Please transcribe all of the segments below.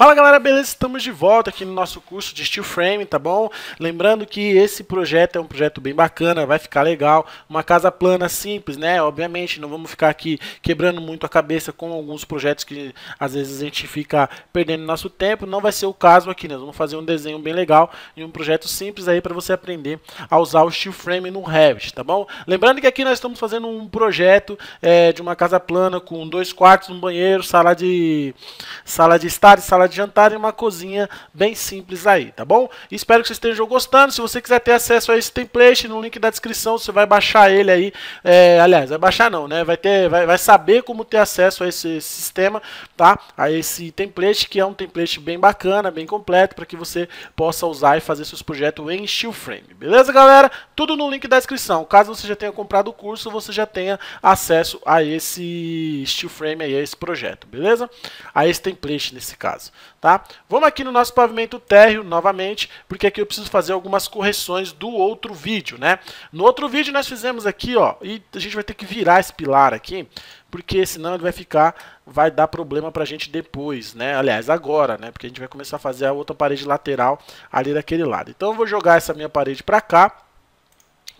Fala galera, beleza? Estamos de volta aqui no nosso curso de Steel Frame, tá bom? Lembrando que esse projeto é um projeto bem bacana, vai ficar legal. Uma casa plana simples, né? Obviamente, não vamos ficar aqui quebrando muito a cabeça com alguns projetos que às vezes a gente fica perdendo nosso tempo. Não vai ser o caso aqui, né? vamos fazer um desenho bem legal e um projeto simples aí para você aprender a usar o Steel Frame no Revit, tá bom? Lembrando que aqui nós estamos fazendo um projeto é, de uma casa plana com dois quartos, um banheiro, sala de sala de estar e sala de de jantar em uma cozinha bem simples aí, tá bom? Espero que vocês estejam gostando. Se você quiser ter acesso a esse template, no link da descrição você vai baixar ele aí. É, aliás, vai baixar não, né? Vai, ter, vai, vai saber como ter acesso a esse, esse sistema, tá? A esse template, que é um template bem bacana, bem completo, para que você possa usar e fazer seus projetos em steel frame. Beleza, galera? Tudo no link da descrição. Caso você já tenha comprado o curso, você já tenha acesso a esse steel frame aí, a esse projeto, beleza? A esse template nesse caso. Tá? Vamos aqui no nosso pavimento térreo novamente, porque aqui eu preciso fazer algumas correções do outro vídeo. Né? No outro vídeo nós fizemos aqui, ó, e a gente vai ter que virar esse pilar aqui, porque senão ele vai ficar, vai dar problema pra gente depois, né? Aliás, agora, né? Porque a gente vai começar a fazer a outra parede lateral ali daquele lado. Então eu vou jogar essa minha parede pra cá,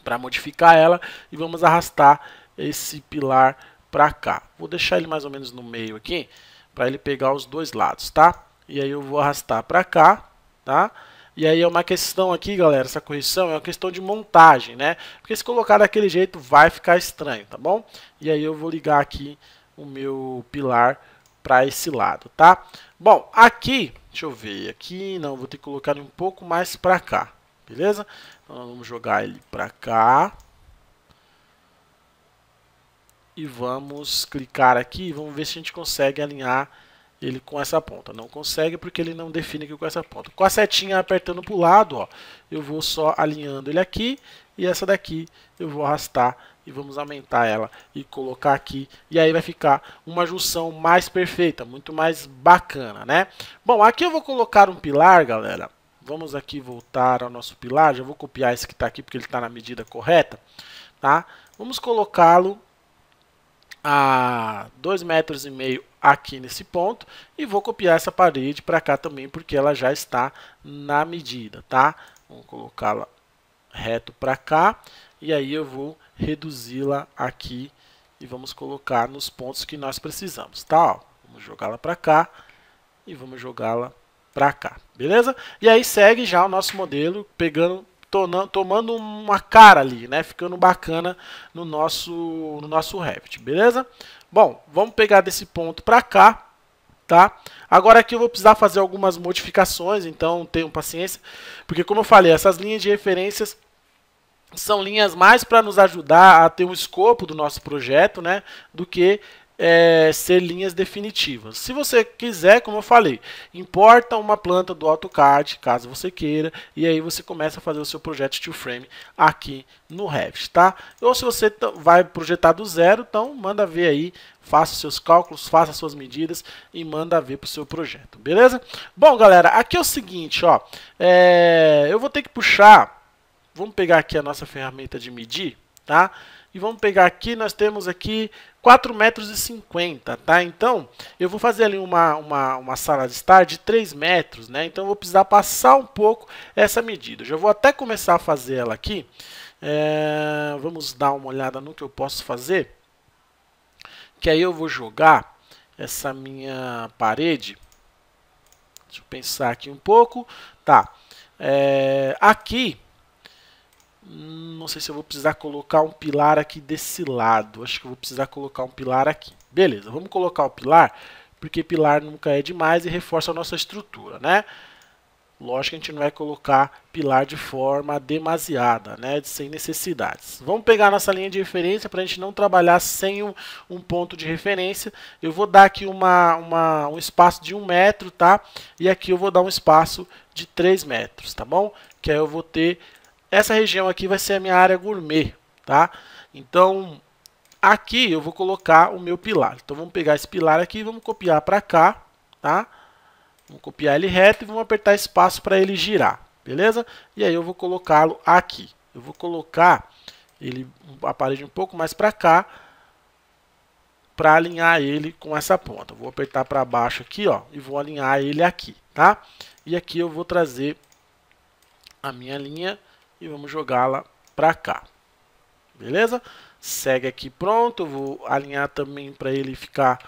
pra modificar ela, e vamos arrastar esse pilar pra cá. Vou deixar ele mais ou menos no meio aqui, para ele pegar os dois lados, tá? E aí eu vou arrastar para cá, tá? E aí é uma questão aqui, galera, essa correção é uma questão de montagem, né? Porque se colocar daquele jeito vai ficar estranho, tá bom? E aí eu vou ligar aqui o meu pilar para esse lado, tá? Bom, aqui, deixa eu ver, aqui não, vou ter que colocar ele um pouco mais para cá, beleza? Então vamos jogar ele para cá. E vamos clicar aqui, vamos ver se a gente consegue alinhar ele com essa ponta. Não consegue porque ele não define aqui com essa ponta. Com a setinha apertando para o lado, ó, eu vou só alinhando ele aqui e essa daqui eu vou arrastar e vamos aumentar ela e colocar aqui. E aí vai ficar uma junção mais perfeita, muito mais bacana, né? Bom, aqui eu vou colocar um pilar, galera. Vamos aqui voltar ao nosso pilar. Já vou copiar esse que está aqui porque ele está na medida correta. Tá? Vamos colocá-lo a 2,5 metros e meio aqui nesse ponto e vou copiar essa parede para cá também porque ela já está na medida, tá? Vamos colocá-la reto para cá e aí eu vou reduzi-la aqui e vamos colocar nos pontos que nós precisamos, tá? Ó, vamos jogá-la para cá e vamos jogá-la para cá, beleza? E aí segue já o nosso modelo pegando tomando uma cara ali, né? Ficando bacana no nosso, no nosso Revit, beleza? Bom, vamos pegar desse ponto para cá, tá? Agora aqui eu vou precisar fazer algumas modificações, então tenham paciência, porque como eu falei, essas linhas de referências são linhas mais para nos ajudar a ter um escopo do nosso projeto, né, do que é, ser linhas definitivas. Se você quiser, como eu falei, importa uma planta do AutoCAD, caso você queira, e aí você começa a fazer o seu projeto to frame aqui no Revit, tá? Ou se você vai projetar do zero, então manda ver aí, faça seus cálculos, faça suas medidas e manda ver para o seu projeto, beleza? Bom, galera, aqui é o seguinte, ó, é, eu vou ter que puxar, vamos pegar aqui a nossa ferramenta de medir, tá? E vamos pegar aqui, nós temos aqui 4,50 metros, tá? Então, eu vou fazer ali uma, uma, uma sala de estar de 3 metros, né? Então, eu vou precisar passar um pouco essa medida. Eu já vou até começar a fazer ela aqui. É, vamos dar uma olhada no que eu posso fazer. Que aí eu vou jogar essa minha parede. Deixa eu pensar aqui um pouco. Tá. É, aqui não sei se eu vou precisar colocar um pilar aqui desse lado. Acho que eu vou precisar colocar um pilar aqui. Beleza, vamos colocar o pilar, porque pilar nunca é demais e reforça a nossa estrutura, né? Lógico que a gente não vai colocar pilar de forma demasiada, né? sem necessidades. Vamos pegar nossa linha de referência para a gente não trabalhar sem um, um, ponto de referência. Eu vou dar aqui uma, uma, um espaço de 1 um metro, tá? E aqui eu vou dar um espaço de 3 metros, tá bom? Que aí eu vou ter essa região aqui vai ser a minha área gourmet, tá? Então, aqui eu vou colocar o meu pilar. Então, vamos pegar esse pilar aqui, vamos copiar para cá, tá? Vamos copiar ele reto e vamos apertar espaço para ele girar, beleza? E aí eu vou colocá-lo aqui. Eu vou colocar ele a parede um pouco mais para cá para alinhar ele com essa ponta. Vou apertar para baixo aqui, ó, e vou alinhar ele aqui, tá? E aqui eu vou trazer a minha linha e vamos jogá-la para cá. Beleza? Segue aqui pronto, vou alinhar também para ele ficar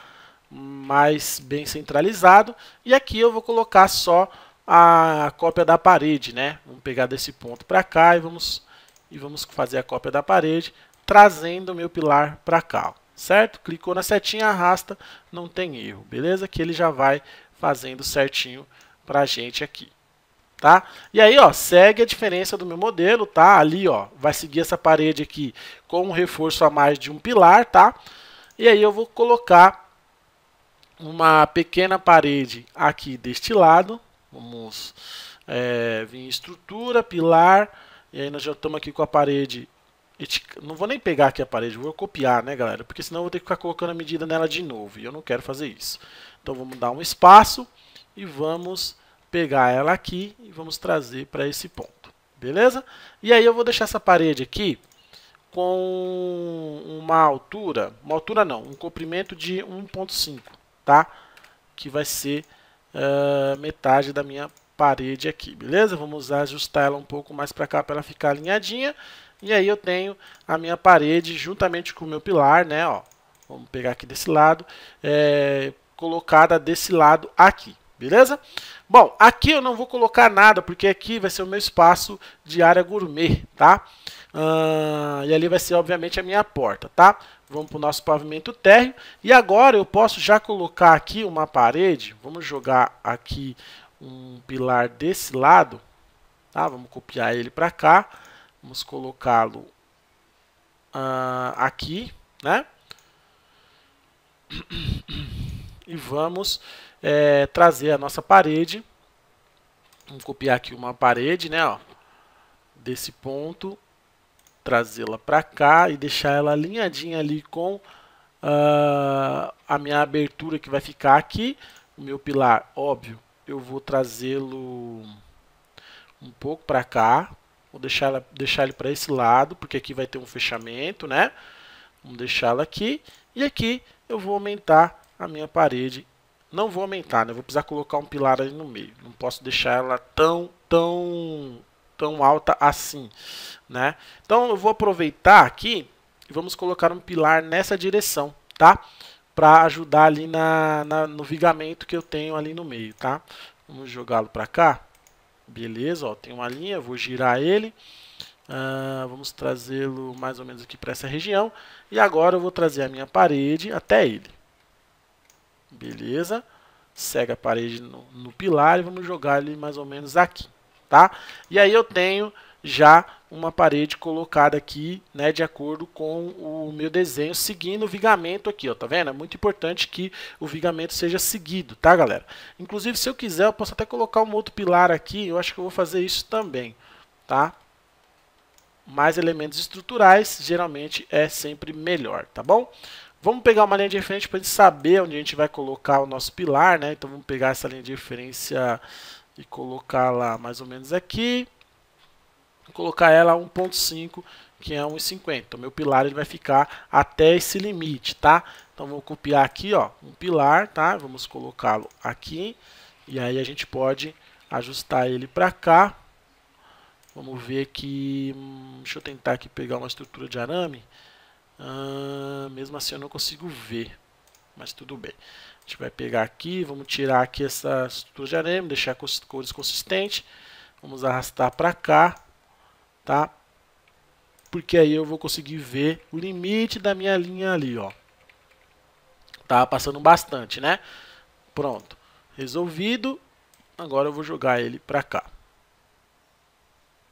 mais bem centralizado. E aqui eu vou colocar só a cópia da parede, né? Vamos pegar desse ponto para cá e vamos, e vamos fazer a cópia da parede, trazendo o meu pilar para cá, certo? Clicou na setinha, arrasta, não tem erro, beleza? Que ele já vai fazendo certinho para a gente aqui tá? E aí, ó, segue a diferença do meu modelo, tá? Ali, ó, vai seguir essa parede aqui com um reforço a mais de um pilar, tá? E aí eu vou colocar uma pequena parede aqui deste lado. Vamos é, vir em estrutura, pilar, e aí nós já estamos aqui com a parede não vou nem pegar aqui a parede, vou copiar, né, galera? Porque senão eu vou ter que ficar colocando a medida nela de novo, e eu não quero fazer isso. Então vamos dar um espaço e vamos pegar ela aqui e vamos trazer para esse ponto, beleza? E aí eu vou deixar essa parede aqui com uma altura, uma altura não, um comprimento de 1.5, tá? Que vai ser uh, metade da minha parede aqui, beleza? Vamos ajustar ela um pouco mais para cá para ela ficar alinhadinha. E aí eu tenho a minha parede juntamente com o meu pilar, né? Ó, vamos pegar aqui desse lado, é, colocada desse lado aqui. Beleza? Bom, aqui eu não vou colocar nada, porque aqui vai ser o meu espaço de área gourmet, tá? Ah, e ali vai ser, obviamente, a minha porta, tá? Vamos para o nosso pavimento térreo. E agora eu posso já colocar aqui uma parede. Vamos jogar aqui um pilar desse lado, tá? Vamos copiar ele para cá. Vamos colocá-lo ah, aqui, né? e vamos é, trazer a nossa parede. Vamos copiar aqui uma parede, né? Ó, desse ponto, trazê-la para cá e deixar ela alinhadinha ali com uh, a minha abertura que vai ficar aqui. O meu pilar, óbvio, eu vou trazê-lo um pouco para cá. Vou deixar, ela, deixar ele para esse lado, porque aqui vai ter um fechamento, né? Vamos deixá-la aqui. E aqui eu vou aumentar a minha parede. Não vou aumentar, né? Vou precisar colocar um pilar ali no meio. Não posso deixar ela tão, tão, tão alta assim, né? Então eu vou aproveitar aqui e vamos colocar um pilar nessa direção, tá? Para ajudar ali na, na, no vigamento que eu tenho ali no meio, tá? Vamos jogá-lo para cá. Beleza, ó, tem uma linha, vou girar ele. Uh, vamos trazê-lo mais ou menos aqui para essa região. E agora eu vou trazer a minha parede até ele. Beleza? Segue a parede no, no pilar e vamos jogar ele mais ou menos aqui, tá? E aí eu tenho já uma parede colocada aqui, né, de acordo com o meu desenho, seguindo o vigamento aqui, ó, tá vendo? É muito importante que o vigamento seja seguido, tá, galera? Inclusive, se eu quiser, eu posso até colocar um outro pilar aqui, eu acho que eu vou fazer isso também, tá? Mais elementos estruturais, geralmente, é sempre melhor, tá bom? Vamos pegar uma linha de referência para a gente saber onde a gente vai colocar o nosso pilar, né? Então vamos pegar essa linha de referência e colocar lá mais ou menos aqui. Vou colocar ela 1.5, que é 1,50. Então meu pilar ele vai ficar até esse limite, tá? Então vou copiar aqui, ó, um pilar, tá? Vamos colocá-lo aqui. E aí a gente pode ajustar ele para cá. Vamos ver que... Hum, deixa eu tentar aqui pegar uma estrutura de arame ah, mesmo assim eu não consigo ver, mas tudo bem. A gente vai pegar aqui, vamos tirar aqui essa estrutura de arame, deixar com as cores consistentes. Vamos arrastar para cá, tá? Porque aí eu vou conseguir ver o limite da minha linha ali, ó. Tá passando bastante, né? Pronto. Resolvido. Agora eu vou jogar ele para cá.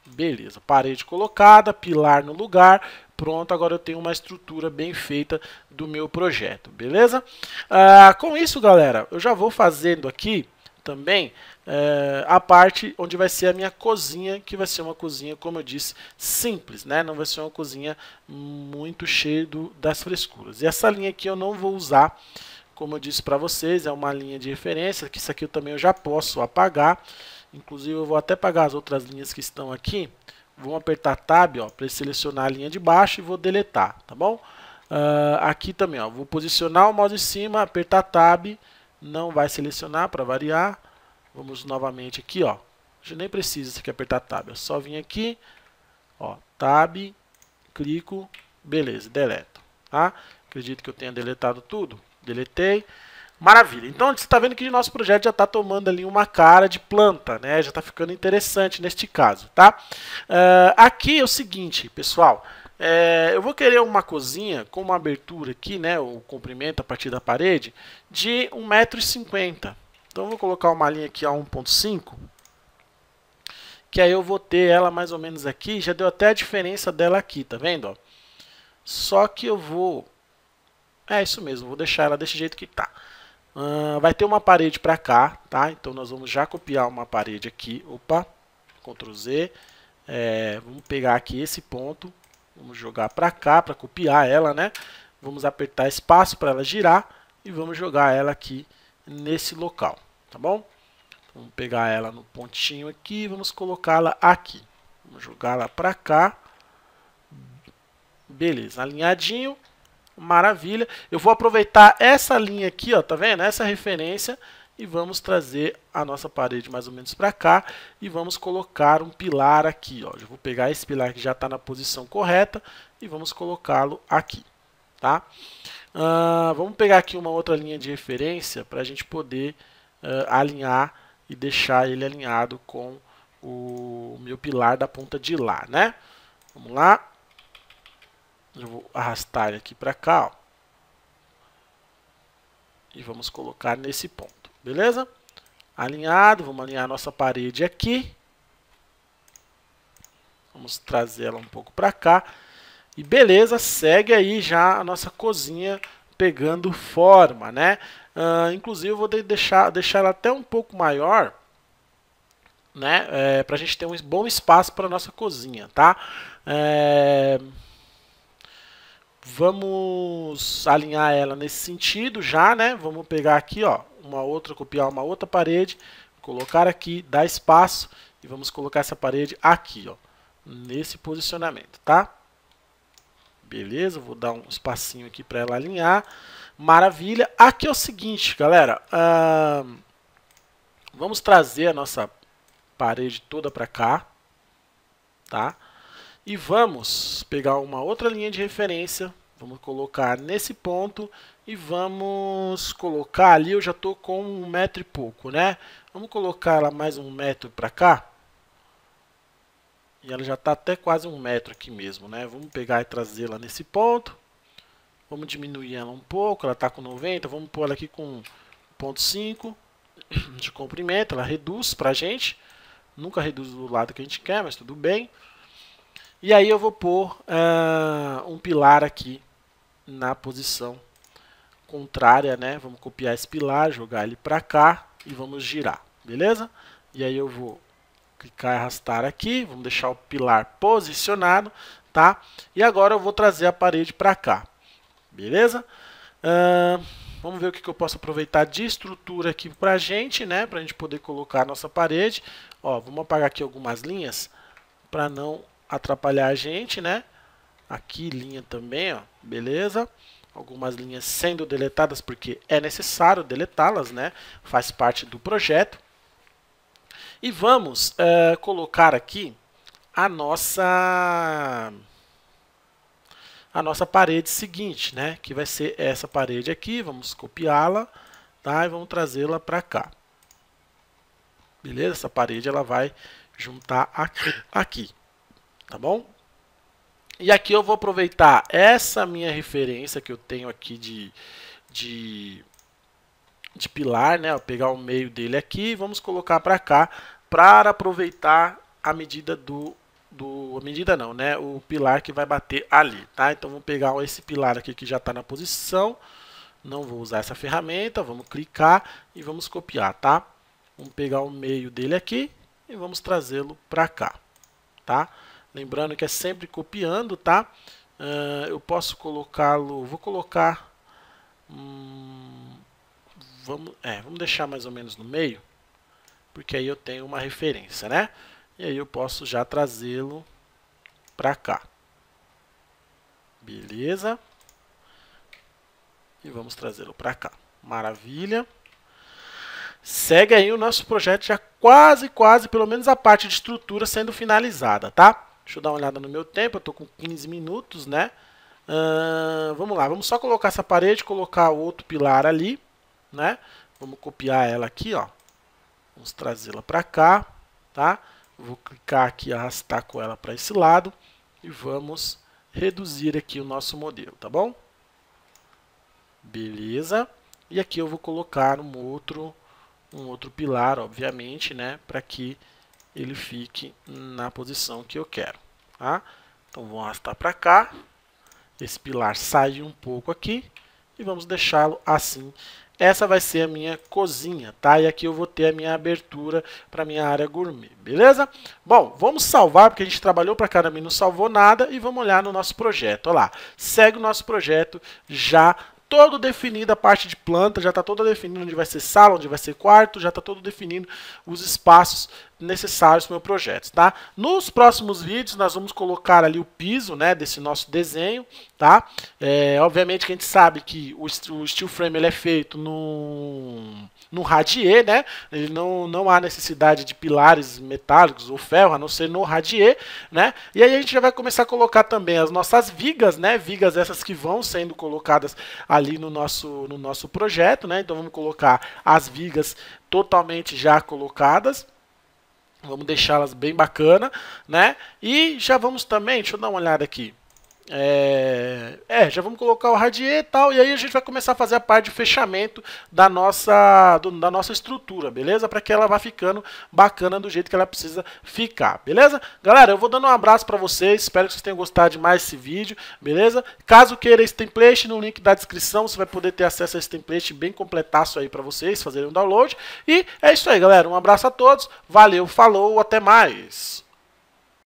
Beleza, parede colocada, pilar no lugar pronto, agora eu tenho uma estrutura bem feita do meu projeto, beleza? Ah, com isso, galera, eu já vou fazendo aqui também é, a parte onde vai ser a minha cozinha, que vai ser uma cozinha, como eu disse, simples, né? Não vai ser uma cozinha muito cheia do, das frescuras. E essa linha aqui eu não vou usar, como eu disse para vocês, é uma linha de referência, que isso aqui eu também eu já posso apagar. Inclusive eu vou até apagar as outras linhas que estão aqui, Vou apertar Tab para selecionar a linha de baixo e vou deletar, tá bom? Uh, aqui também, ó, vou posicionar o mouse em cima, apertar Tab, não vai selecionar para variar. Vamos novamente aqui, ó. Já nem precisa aqui apertar Tab, é só vir aqui, ó, Tab, clico, beleza, deleto. Tá? Acredito que eu tenha deletado tudo. Deletei. Maravilha. Então você está vendo que o nosso projeto já está tomando ali uma cara de planta, né? Já está ficando interessante neste caso, tá? Uh, aqui é o seguinte, pessoal. É, eu vou querer uma cozinha com uma abertura aqui, né? O comprimento a partir da parede de 1,50m. Então eu vou colocar uma linha aqui a 1.5 que aí eu vou ter ela mais ou menos aqui, já deu até a diferença dela aqui, tá vendo? Ó? Só que eu vou... É isso mesmo, vou deixar ela desse jeito que tá. Uh, vai ter uma parede para cá, tá? Então nós vamos já copiar uma parede aqui. Opa, Ctrl Z. É, vamos pegar aqui esse ponto. Vamos jogar para cá para copiar ela, né? Vamos apertar espaço para ela girar. E vamos jogar ela aqui nesse local, tá bom? Vamos pegar ela no pontinho aqui vamos colocá-la aqui. Vamos jogá-la para cá. Beleza, alinhadinho. Maravilha. Eu vou aproveitar essa linha aqui, ó, tá vendo? Essa referência e vamos trazer a nossa parede mais ou menos para cá e vamos colocar um pilar aqui, ó. Eu vou pegar esse pilar que já está na posição correta e vamos colocá-lo aqui, tá? Uh, vamos pegar aqui uma outra linha de referência para a gente poder uh, alinhar e deixar ele alinhado com o meu pilar da ponta de lá, né? Vamos lá. Eu vou arrastar ele aqui para cá. Ó, e vamos colocar nesse ponto, beleza? Alinhado, vamos alinhar nossa parede aqui. Vamos trazer ela um pouco para cá. E beleza, segue aí já a nossa cozinha pegando forma, né? Uh, inclusive eu vou deixar, deixar ela até um pouco maior, né? É, para a gente ter um bom espaço para nossa cozinha, tá? É... Vamos alinhar ela nesse sentido já, né? Vamos pegar aqui, ó, uma outra, copiar uma outra parede, colocar aqui, dar espaço e vamos colocar essa parede aqui, ó, nesse posicionamento, tá? Beleza, vou dar um espacinho aqui para ela alinhar. Maravilha. Aqui é o seguinte, galera. vamos trazer a nossa parede toda para cá, tá? Tá? E vamos pegar uma outra linha de referência, vamos colocar nesse ponto e vamos colocar ali, eu já estou com um metro e pouco, né? Vamos colocar ela mais um metro para cá. E ela já está até quase um metro aqui mesmo, né? Vamos pegar e trazê-la nesse ponto. Vamos diminuir ela um pouco, ela está com 90, vamos pôr ela aqui com 0.5 de comprimento, ela reduz para a gente. Nunca reduz do lado que a gente quer, mas tudo bem. E aí eu vou pôr uh, um pilar aqui na posição contrária, né? Vamos copiar esse pilar, jogar ele para cá e vamos girar, beleza? E aí eu vou clicar e arrastar aqui, vamos deixar o pilar posicionado, tá? E agora eu vou trazer a parede para cá, beleza? Uh, vamos ver o que, que eu posso aproveitar de estrutura aqui para a gente, né? Para a gente poder colocar a nossa parede. Ó, vamos apagar aqui algumas linhas para não atrapalhar a gente, né? Aqui linha também, ó, beleza? Algumas linhas sendo deletadas porque é necessário deletá-las, né? Faz parte do projeto. E vamos é, colocar aqui a nossa a nossa parede seguinte, né? Que vai ser essa parede aqui. Vamos copiá-la, tá? E vamos trazê-la para cá. Beleza? Essa parede ela vai juntar aqui tá bom? E aqui eu vou aproveitar essa minha referência que eu tenho aqui de, de, de pilar, né? Vou pegar o meio dele aqui e vamos colocar para cá para aproveitar a medida do, do... A medida não, né? O pilar que vai bater ali, tá? Então vamos pegar esse pilar aqui que já está na posição. Não vou usar essa ferramenta, vamos clicar e vamos copiar, tá? Vamos pegar o meio dele aqui e vamos trazê-lo para cá, Tá? Lembrando que é sempre copiando, tá? Uh, eu posso colocá-lo, vou colocar, hum, vamos, é, vamos deixar mais ou menos no meio, porque aí eu tenho uma referência, né? E aí eu posso já trazê-lo para cá. Beleza? E vamos trazê-lo para cá. Maravilha. Segue aí o nosso projeto já quase, quase, pelo menos a parte de estrutura sendo finalizada, tá? Deixa eu dar uma olhada no meu tempo, eu tô com 15 minutos, né? Uh, vamos lá, vamos só colocar essa parede, colocar outro pilar ali, né? Vamos copiar ela aqui, ó. Vamos trazê-la para cá, tá? Vou clicar aqui, arrastar com ela para esse lado e vamos reduzir aqui o nosso modelo, tá bom? Beleza. E aqui eu vou colocar um outro, um outro pilar, obviamente, né? Para que ele fique na posição que eu quero. Tá? Então vou arrastar para cá, esse pilar sai um pouco aqui e vamos deixá-lo assim. Essa vai ser a minha cozinha, tá? E aqui eu vou ter a minha abertura para minha área gourmet, beleza? Bom, vamos salvar, porque a gente trabalhou para caramba e não salvou nada, e vamos olhar no nosso projeto. Olha lá, segue o nosso projeto já todo definido a parte de planta, já está toda definida onde vai ser sala, onde vai ser quarto, já está todo definindo os espaços necessários para o meu projeto, tá? Nos próximos vídeos nós vamos colocar ali o piso, né, desse nosso desenho, tá? É, obviamente que a gente sabe que o, o steel frame ele é feito no no radier, né? Ele não, não há necessidade de pilares metálicos ou ferro, a não ser no radier, né? E aí a gente já vai começar a colocar também as nossas vigas, né? Vigas essas que vão sendo colocadas ali no nosso, no nosso projeto, né? Então vamos colocar as vigas totalmente já colocadas. Vamos deixá-las bem bacana, né? E já vamos também, deixa eu dar uma olhada aqui. É, é, já vamos colocar o Radier e tal, e aí a gente vai começar a fazer a parte de fechamento da nossa, do, da nossa estrutura, beleza? Para que ela vá ficando bacana do jeito que ela precisa ficar, beleza? Galera, eu vou dando um abraço para vocês, espero que vocês tenham gostado de mais esse vídeo, beleza? Caso queira esse template, no link da descrição você vai poder ter acesso a esse template bem completaço aí para vocês, fazerem um download. E é isso aí, galera, um abraço a todos, valeu, falou, até mais!